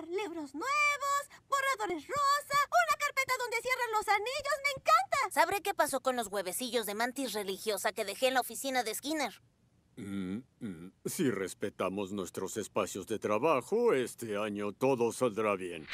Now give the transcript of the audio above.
libros nuevos, borradores rosa, una carpeta donde cierran los anillos. ¡Me encanta! Sabré qué pasó con los huevecillos de mantis religiosa que dejé en la oficina de Skinner. Mm, mm. Si respetamos nuestros espacios de trabajo, este año todo saldrá bien.